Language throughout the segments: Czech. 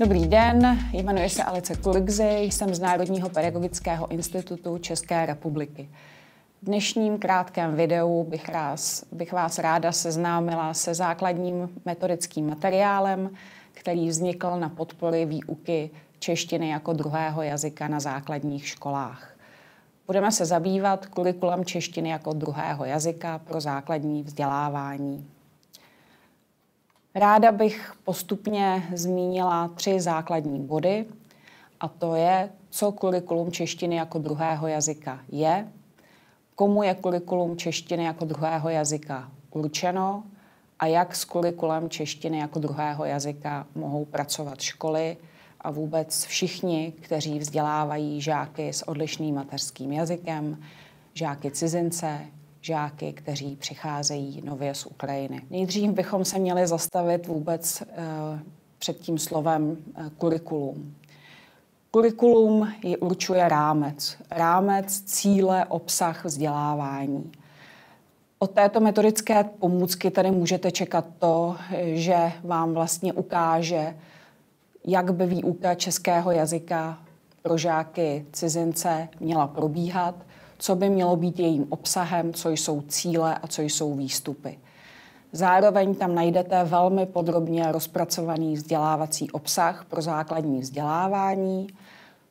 Dobrý den, jmenuji se Alice Kulikzy, jsem z Národního pedagogického institutu České republiky. V dnešním krátkém videu bych, rás, bych vás ráda seznámila se základním metodickým materiálem, který vznikl na podpory výuky češtiny jako druhého jazyka na základních školách. Budeme se zabývat kurikulem češtiny jako druhého jazyka pro základní vzdělávání. Ráda bych postupně zmínila tři základní body, a to je, co kurikulum češtiny jako druhého jazyka je, komu je kurikulum češtiny jako druhého jazyka určeno a jak s kurikulem češtiny jako druhého jazyka mohou pracovat školy a vůbec všichni, kteří vzdělávají žáky s odlišným mateřským jazykem, žáky cizince, žáky, kteří přicházejí nově z Ukrajiny. Nejdřív bychom se měli zastavit vůbec eh, před tím slovem eh, kurikulum. Kurikulum je určuje rámec. Rámec, cíle, obsah vzdělávání. Od této metodické pomůcky tady můžete čekat to, že vám vlastně ukáže, jak by výuka českého jazyka pro žáky cizince měla probíhat – co by mělo být jejím obsahem, co jsou cíle a co jsou výstupy. Zároveň tam najdete velmi podrobně rozpracovaný vzdělávací obsah pro základní vzdělávání.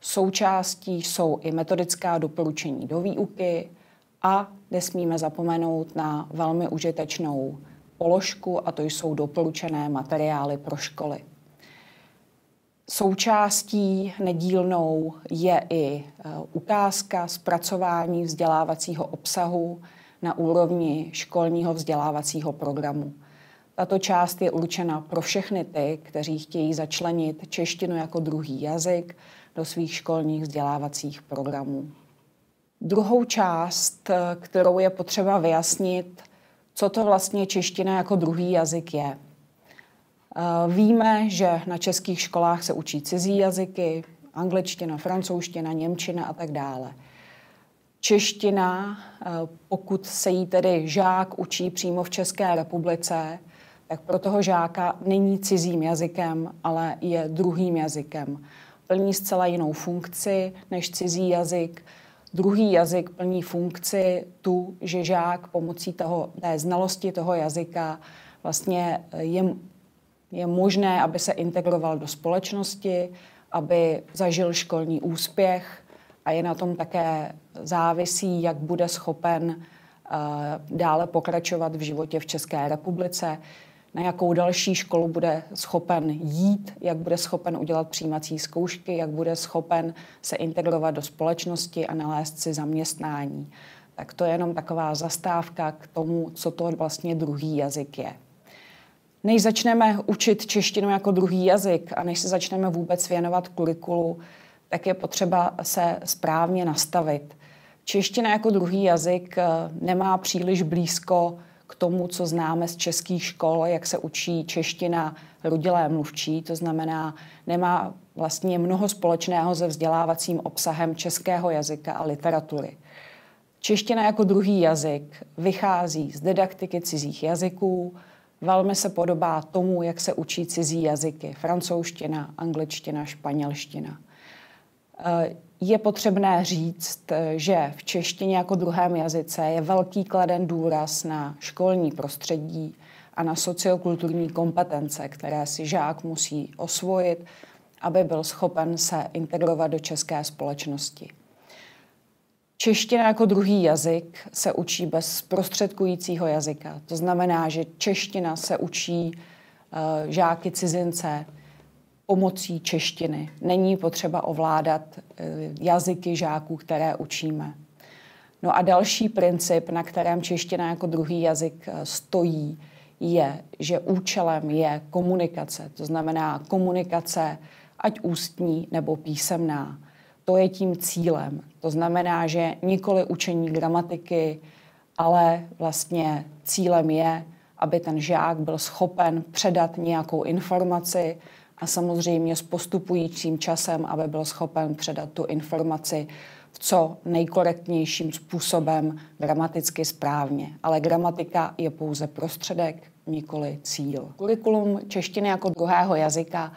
Součástí jsou i metodická doporučení do výuky a nesmíme zapomenout na velmi užitečnou položku, a to jsou doporučené materiály pro školy. Součástí nedílnou je i e, ukázka zpracování vzdělávacího obsahu na úrovni školního vzdělávacího programu. Tato část je určena pro všechny ty, kteří chtějí začlenit češtinu jako druhý jazyk do svých školních vzdělávacích programů. Druhou část, e, kterou je potřeba vyjasnit, co to vlastně čeština jako druhý jazyk je. Eh, víme, že na českých školách se učí cizí jazyky, angličtina, francouzština, němčina a tak dále. Čeština, eh, pokud se jí tedy žák učí přímo v České republice, tak pro toho žáka není cizím jazykem, ale je druhým jazykem. Plní zcela jinou funkci než cizí jazyk. Druhý jazyk plní funkci tu, že žák pomocí toho, té znalosti toho jazyka vlastně eh, je je možné, aby se integroval do společnosti, aby zažil školní úspěch a je na tom také závisí, jak bude schopen eh, dále pokračovat v životě v České republice, na jakou další školu bude schopen jít, jak bude schopen udělat přijímací zkoušky, jak bude schopen se integrovat do společnosti a nalézt si zaměstnání. Tak to je jenom taková zastávka k tomu, co to vlastně druhý jazyk je než začneme učit češtinu jako druhý jazyk a než se začneme vůbec věnovat kurikulu, tak je potřeba se správně nastavit. Čeština jako druhý jazyk eh, nemá příliš blízko k tomu, co známe z českých škol, jak se učí čeština rodilé mluvčí, to znamená, nemá vlastně mnoho společného se vzdělávacím obsahem českého jazyka a literatury. Čeština jako druhý jazyk vychází z didaktiky cizích jazyků, velmi se podobá tomu, jak se učí cizí jazyky. Francouzština, angličtina, španělština. Eh, je potřebné říct, eh, že v češtině jako druhém jazyce je velký kladen důraz na školní prostředí a na sociokulturní kompetence, které si žák musí osvojit, aby byl schopen se integrovat do české společnosti. Čeština jako druhý jazyk se učí bez prostředkujícího jazyka. To znamená, že čeština se učí uh, žáky cizince pomocí češtiny. Není potřeba ovládat uh, jazyky žáků, které učíme. No a další princip, na kterém čeština jako druhý jazyk eh, stojí, je, že účelem je komunikace. To znamená komunikace ať ústní nebo písemná to je tím cílem. To znamená, že nikoli učení gramatiky, ale vlastně cílem je, aby ten žák byl schopen předat nějakou informaci a samozřejmě s postupujícím časem, aby byl schopen předat tu informaci v co nejkorektnějším způsobem gramaticky správně. Ale gramatika je pouze prostředek, nikoli cíl. Kurikulum češtiny jako druhého jazyka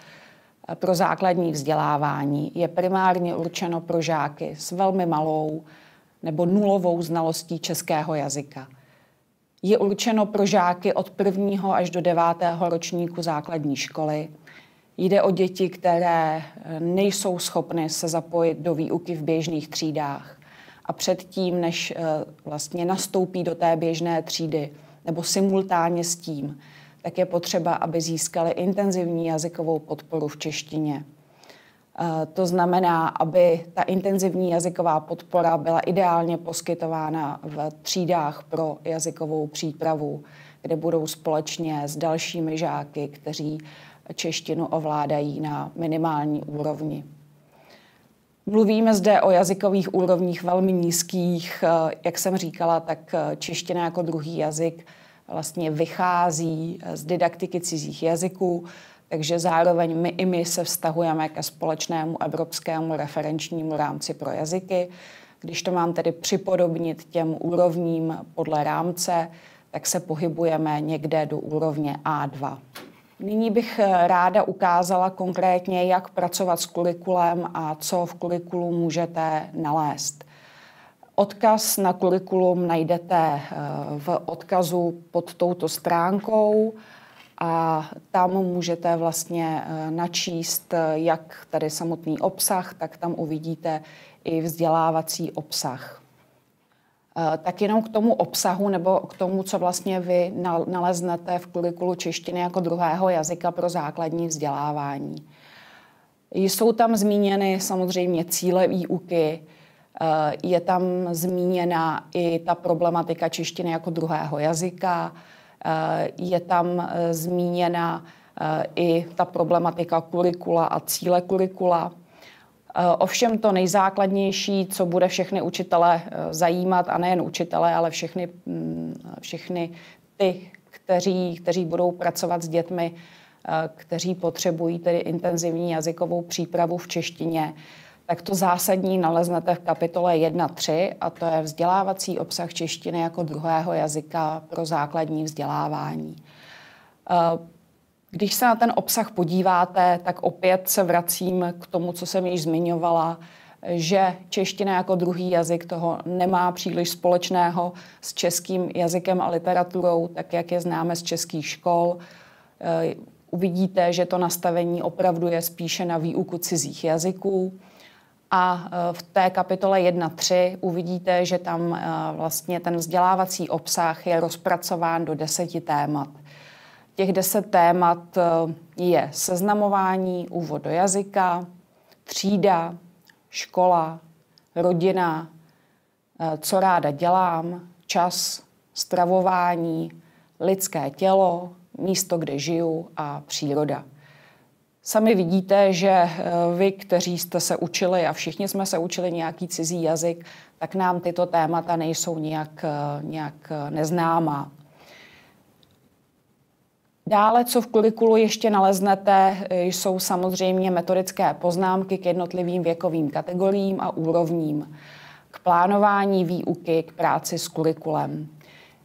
pro základní vzdělávání je primárně určeno pro žáky s velmi malou nebo nulovou znalostí českého jazyka. Je určeno pro žáky od prvního až do devátého ročníku základní školy. Jde o děti, které eh, nejsou schopny se zapojit do výuky v běžných třídách a předtím, než eh, vlastně nastoupí do té běžné třídy, nebo simultánně s tím, tak je potřeba, aby získali intenzivní jazykovou podporu v češtině. Eh, to znamená, aby ta intenzivní jazyková podpora byla ideálně poskytována v třídách pro jazykovou přípravu, kde budou společně s dalšími žáky, kteří češtinu ovládají na minimální úrovni. Mluvíme zde o jazykových úrovních velmi nízkých. Eh, jak jsem říkala, tak eh, čeština jako druhý jazyk vlastně vychází eh, z didaktiky cizích jazyků, takže zároveň my i my se vztahujeme ke společnému evropskému referenčnímu rámci pro jazyky. Když to mám tedy připodobnit těm úrovním podle rámce, tak se pohybujeme někde do úrovně A2. Nyní bych eh, ráda ukázala konkrétně, jak pracovat s kurikulem a co v kurikulu můžete nalézt. Odkaz na kurikulum najdete eh, v odkazu pod touto stránkou a tam můžete vlastně eh, načíst eh, jak tady samotný obsah, tak tam uvidíte i vzdělávací obsah. Tak jenom k tomu obsahu nebo k tomu, co vlastně vy naleznete v kurikulu češtiny jako druhého jazyka pro základní vzdělávání. Jsou tam zmíněny samozřejmě cíle výuky, Eh, je tam zmíněna i ta problematika češtiny jako druhého jazyka, eh, je tam eh, zmíněna i ta problematika kurikula a cíle kurikula. Ovšem to nejzákladnější, co bude všechny učitele zajímat, a nejen učitele, ale všechny, mm, všechny ty, kteří, kteří budou pracovat s dětmi, kteří potřebují tedy intenzivní jazykovou přípravu v češtině, tak to zásadní naleznete v kapitole 1.3 a to je vzdělávací obsah češtiny jako druhého jazyka pro základní vzdělávání. Eh, když se na ten obsah podíváte, tak opět se vracím k tomu, co jsem již zmiňovala, že čeština jako druhý jazyk toho nemá příliš společného s českým jazykem a literaturou, tak jak je známe z českých škol. Eh, uvidíte, že to nastavení opravdu je spíše na výuku cizích jazyků. A eh, v té kapitole 1.3 uvidíte, že tam eh, vlastně ten vzdělávací obsah je rozpracován do deseti témat. Těch deset témat eh, je seznamování, úvod do jazyka, třída, škola, rodina, co ráda dělám, čas, stravování, lidské tělo, místo, kde žiju a příroda. Sami vidíte, že eh, vy, kteří jste se učili a všichni jsme se učili nějaký cizí jazyk, tak nám tyto témata nejsou nějak, eh, nějak eh, neznámá. Dále, co v kurikulu ještě naleznete, jsou samozřejmě metodické poznámky k jednotlivým věkovým kategoriím a úrovním, k plánování výuky, k práci s kurikulem.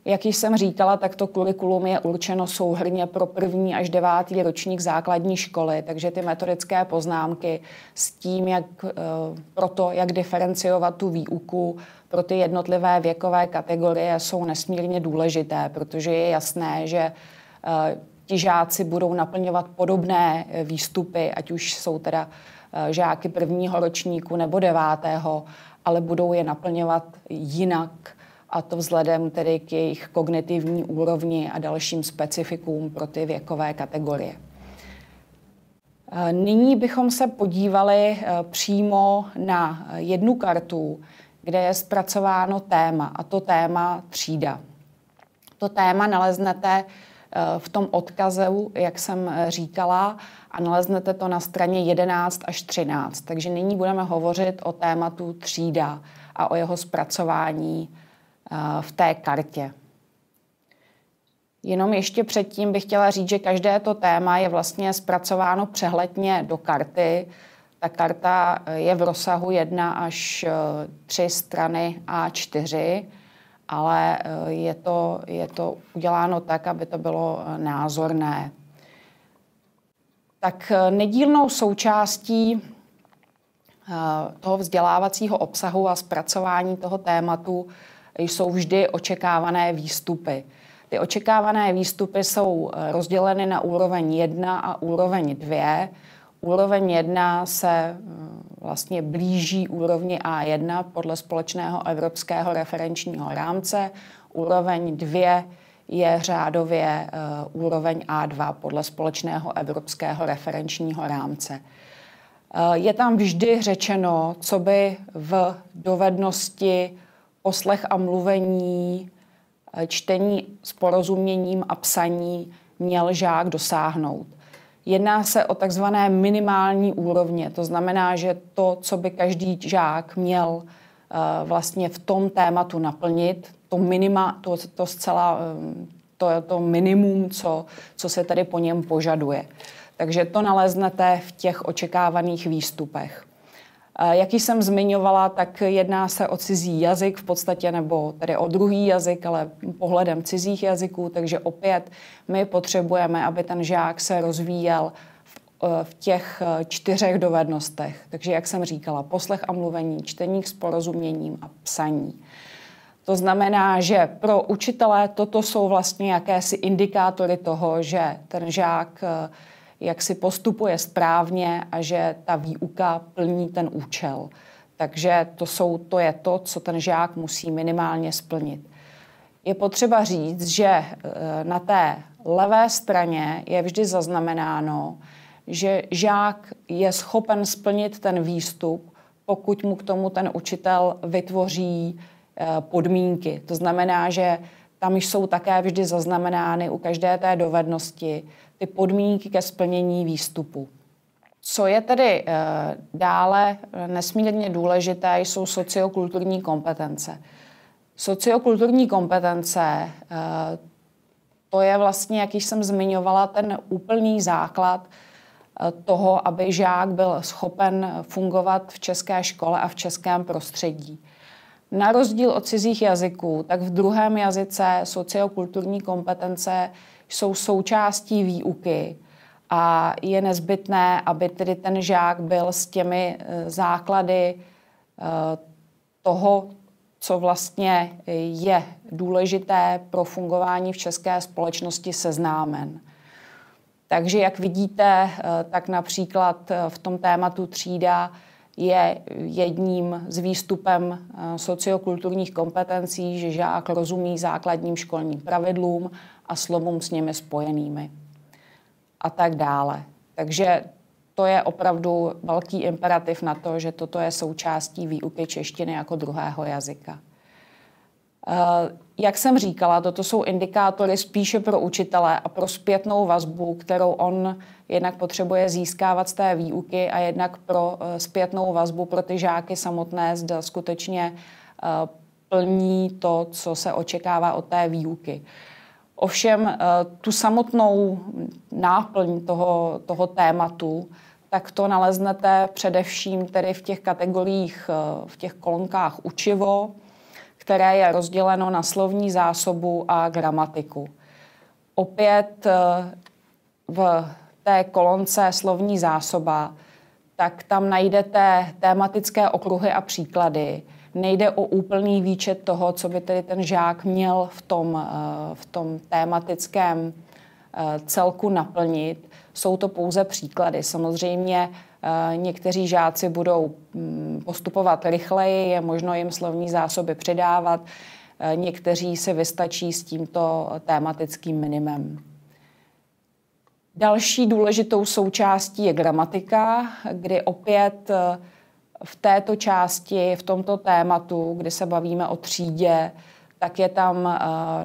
Jak již jsem říkala, tak to kurikulum je určeno souhrně pro první až devátý ročník základní školy, takže ty metodické poznámky s tím, jak, eh, pro to, jak diferenciovat tu výuku pro ty jednotlivé věkové kategorie, jsou nesmírně důležité, protože je jasné, že eh, ti žáci budou naplňovat podobné výstupy, ať už jsou teda eh, žáky prvního ročníku nebo devátého, ale budou je naplňovat jinak – a to vzhledem tedy k jejich kognitivní úrovni a dalším specifikům pro ty věkové kategorie. Eh, nyní bychom se podívali eh, přímo na eh, jednu kartu, kde je zpracováno téma, a to téma třída. To téma naleznete v tom odkazu, jak jsem říkala, a naleznete to na straně 11 až 13. Takže nyní budeme hovořit o tématu třída a o jeho zpracování v té kartě. Jenom ještě předtím bych chtěla říct, že každé to téma je vlastně zpracováno přehledně do karty. Ta karta e, je v rozsahu 1 až 3 e, strany A4, ale e, je to, je to uděláno tak, aby to bylo názorné. Tak nedílnou součástí toho vzdělávacího obsahu a zpracování toho tématu jsou vždy očekávané výstupy. Ty očekávané výstupy jsou eh, rozděleny na úroveň 1 a úroveň 2. Úroveň 1 se eh, vlastně blíží úrovni A1 podle společného evropského referenčního rámce. Úroveň 2 je řádově eh, úroveň A2 podle společného evropského referenčního rámce. je tam vždy řečeno, co by v dovednosti poslech a mluvení, eh, čtení s porozuměním a psaní měl žák dosáhnout. Jedná se o takzvané minimální úrovně, to znamená, že to, co by každý žák měl eh, vlastně v tom tématu naplnit, to, minima, to, to zcela eh, to, to minimum, co, co se tady po něm požaduje. Takže to naleznete v těch očekávaných výstupech. Eh, jak jsem zmiňovala, tak jedná se o cizí jazyk v podstatě, nebo tedy o druhý jazyk, ale pohledem cizích jazyků, takže opět my potřebujeme, aby ten žák se rozvíjel v eh, těch eh, čtyřech dovednostech. Takže, jak jsem říkala, poslech a mluvení, čtení s porozuměním a psaní. To znamená, že pro učitele toto jsou vlastně jakési indikátory toho, že ten žák jak si postupuje správně a že ta výuka plní ten účel. Takže to, jsou, to je to, co ten žák musí minimálně splnit. Je potřeba říct, že eh, na té levé straně je vždy zaznamenáno, že žák je schopen splnit ten výstup, pokud mu k tomu ten učitel vytvoří eh, podmínky. To znamená, že tam jsou také vždy zaznamenány u každé té dovednosti ty podmínky ke splnění výstupu. Co je tedy eh, dále eh, nesmírně důležité, jsou sociokulturní kompetence. Sociokulturní kompetence, eh, to je vlastně, jak již jsem zmiňovala, ten úplný základ toho, aby žák byl schopen fungovat v české škole a v českém prostředí. Na rozdíl od cizích jazyků, tak v druhém jazyce sociokulturní kompetence jsou součástí výuky a je nezbytné, aby tedy ten žák byl s těmi eh, základy eh, toho, co vlastně je důležité pro fungování v české společnosti seznámen. Takže jak vidíte, eh, tak například v tom tématu třída je jedním z výstupem eh, sociokulturních kompetencí, že žák rozumí základním školním pravidlům a slovům s nimi spojenými a tak dále. Takže to je opravdu velký imperativ na to, že toto je součástí výuky češtiny jako druhého jazyka. Eh, jak jsem říkala, toto jsou indikátory spíše pro učitele a pro zpětnou vazbu, kterou on jednak potřebuje získávat z té výuky a jednak pro eh, zpětnou vazbu pro ty žáky samotné, zda skutečně eh, plní to, co se očekává od té výuky. Ovšem tu samotnou náplň toho, toho tématu, tak to naleznete především tedy v těch kategoriích, v těch kolonkách učivo, které je rozděleno na slovní zásobu a gramatiku. Opět eh, v té kolonce slovní zásoba, tak tam najdete tématické okruhy a příklady. Nejde o úplný výčet toho, co by tedy ten žák měl v tom, eh, v tom tématickém eh, celku naplnit. Jsou to pouze příklady. Samozřejmě někteří žáci budou mm, postupovat rychleji, je možno jim slovní zásoby přidávat. E, někteří se vystačí s tímto tématickým minimem. Další důležitou součástí je gramatika, kdy opět e, v této části, v tomto tématu, kdy se bavíme o třídě, tak je tam e,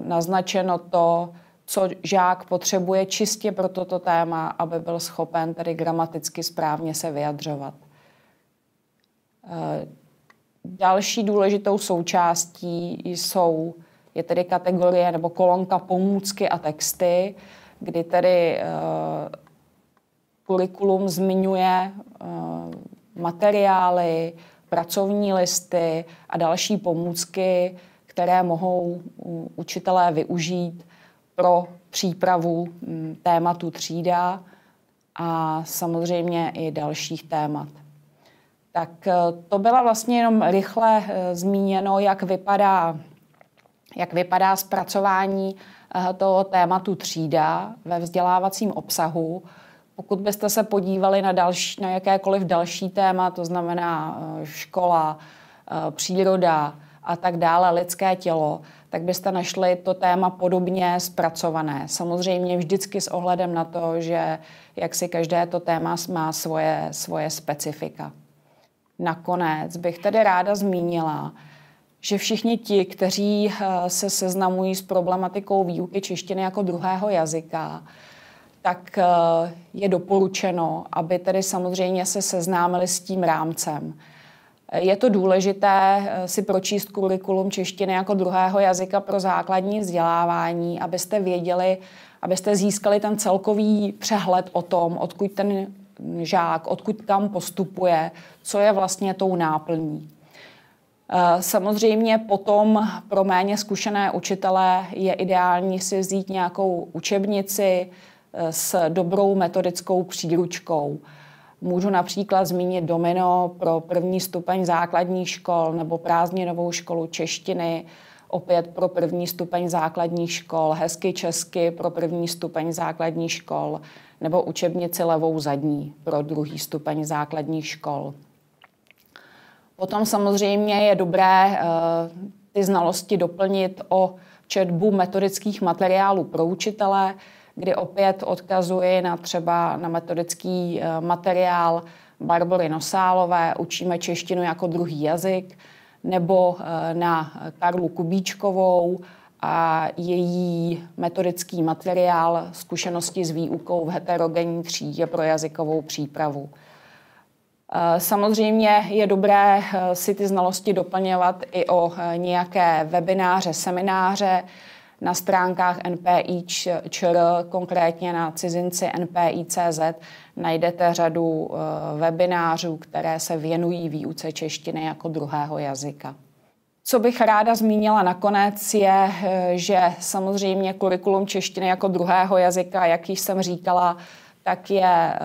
naznačeno to, co žák potřebuje čistě pro toto téma, aby byl schopen tedy gramaticky správně se vyjadřovat. Další důležitou součástí jsou, je tedy kategorie nebo kolonka pomůcky a texty, kdy tedy eh, kurikulum zmiňuje eh, materiály, pracovní listy a další pomůcky, které mohou učitelé využít pro přípravu hm, tématu třída a samozřejmě i dalších témat. Tak eh, to byla vlastně jenom rychle eh, zmíněno, jak vypadá, jak vypadá zpracování eh, toho tématu třída ve vzdělávacím obsahu. Pokud byste se podívali na, další, na jakékoliv další téma, to znamená škola, příroda a tak dále, lidské tělo, tak byste našli to téma podobně zpracované. Samozřejmě vždycky s ohledem na to, že jak si každé to téma má svoje, svoje specifika. Nakonec bych tedy ráda zmínila, že všichni ti, kteří eh, se seznamují s problematikou výuky češtiny jako druhého jazyka, tak eh, je doporučeno, aby tedy samozřejmě se seznámili s tím rámcem. Je to důležité eh, si pročíst kurikulum češtiny jako druhého jazyka pro základní vzdělávání, abyste věděli, abyste získali ten celkový přehled o tom, odkud ten žák, odkud tam postupuje, co je vlastně tou náplní. Eh, samozřejmě potom pro méně zkušené učitele je ideální si vzít nějakou učebnici eh, s dobrou metodickou příručkou. Můžu například zmínit domino pro první stupeň základních škol nebo prázdninovou školu češtiny, opět pro první stupeň základních škol, hezky česky pro první stupeň základních škol, nebo učebnici levou zadní pro druhý stupeň základních škol. Potom samozřejmě je dobré eh, ty znalosti doplnit o četbu metodických materiálů pro učitele, kdy opět odkazuji na třeba na metodický eh, materiál Barbory Nosálové Učíme češtinu jako druhý jazyk, nebo eh, na Karlu Kubíčkovou a její metodický materiál Zkušenosti s výukou v heterogenní třídě pro jazykovou přípravu. Eh, samozřejmě je dobré eh, si ty znalosti doplňovat i o nějaké webináře, semináře, na stránkách NPI ČR, konkrétně na cizinci NPI.cz, najdete řadu eh, webinářů, které se věnují výuce češtiny jako druhého jazyka. Co bych ráda zmínila nakonec je, eh, že samozřejmě kurikulum češtiny jako druhého jazyka, jak již jsem říkala, tak je eh,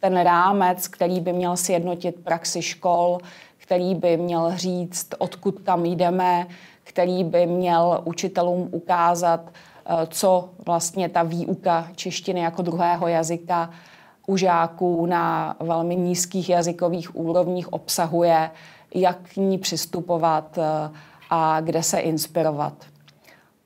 ten rámec, který by měl sjednotit praxi škol, který by měl říct, odkud kam jdeme, který by měl učitelům ukázat, eh, co vlastně ta výuka češtiny jako druhého jazyka u žáků na velmi nízkých jazykových úrovních obsahuje, jak k ní přistupovat eh, a kde se inspirovat.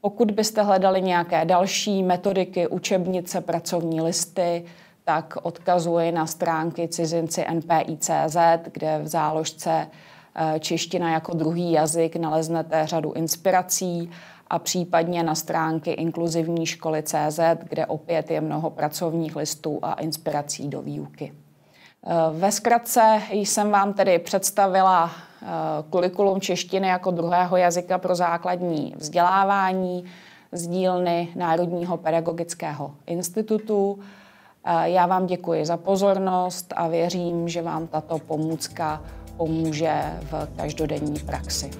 Pokud byste hledali nějaké další metodiky, učebnice, pracovní listy, tak odkazuji na stránky cizinci NPI.cz, kde v záložce Eh, čeština jako druhý jazyk naleznete řadu inspirací a případně na stránky inkluzivní školy CZ, kde opět je mnoho pracovních listů a inspirací do výuky. Eh, ve zkratce jsem vám tedy představila eh, kurikulum češtiny jako druhého jazyka pro základní vzdělávání z dílny Národního pedagogického institutu. Já vám děkuji za pozornost a věřím, že vám tato pomůcka pomůže v každodenní praxi.